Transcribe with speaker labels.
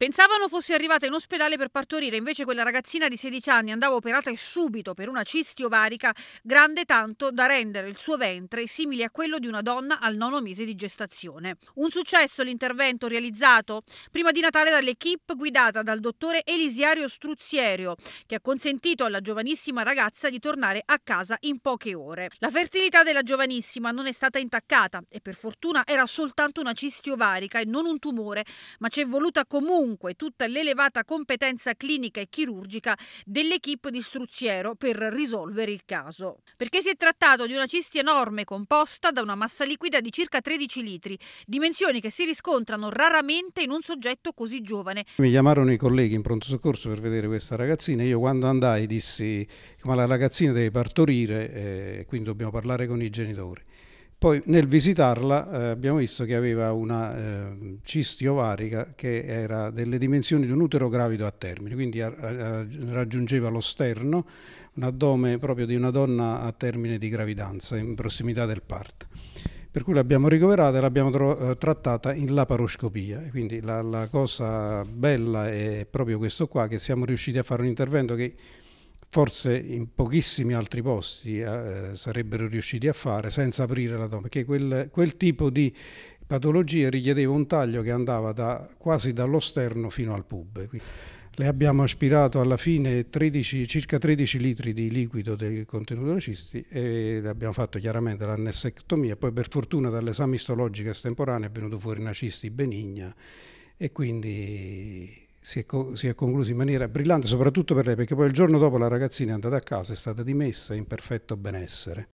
Speaker 1: Pensavano fosse arrivata in ospedale per partorire, invece quella ragazzina di 16 anni andava operata subito per una cisti ovarica grande tanto da rendere il suo ventre simile a quello di una donna al nono mese di gestazione. Un successo l'intervento realizzato prima di Natale dall'equipe guidata dal dottore Elisiario Struzierio, che ha consentito alla giovanissima ragazza di tornare a casa in poche ore. La fertilità della giovanissima non è stata intaccata e per fortuna era soltanto una cisti ovarica e non un tumore, ma ci è voluta comunque dunque tutta l'elevata competenza clinica e chirurgica dell'equipe di Struzziero per risolvere il caso. Perché si è trattato di una cisti enorme composta da una massa liquida di circa 13 litri, dimensioni che si riscontrano raramente in un soggetto così giovane.
Speaker 2: Mi chiamarono i colleghi in pronto soccorso per vedere questa ragazzina. Io quando andai dissi ma la ragazzina deve partorire eh, e eh, quindi dobbiamo parlare con i genitori. Poi nel visitarla eh, abbiamo visto che aveva una eh, cisti ovarica che era delle dimensioni di un utero gravido a termine, quindi a, a, raggiungeva lo sterno, un addome proprio di una donna a termine di gravidanza, in prossimità del parto. Per cui l'abbiamo ricoverata e l'abbiamo eh, trattata in laparoscopia. Quindi la, la cosa bella è proprio questo qua, che siamo riusciti a fare un intervento che forse in pochissimi altri posti eh, sarebbero riusciti a fare senza aprire la tomba, perché quel, quel tipo di patologie richiedeva un taglio che andava da, quasi dallo sterno fino al pub. Quindi le abbiamo aspirato alla fine 13, circa 13 litri di liquido del contenuto dei cisti e abbiamo fatto chiaramente l'annessectomia. Poi per fortuna dall'esame istologico estemporaneo è venuto fuori una cisti benigna e quindi si è, si è, concluso in maniera brillante, soprattutto per lei, perché poi il giorno dopo la ragazzina è andata a casa, è stata dimessa in perfetto benessere.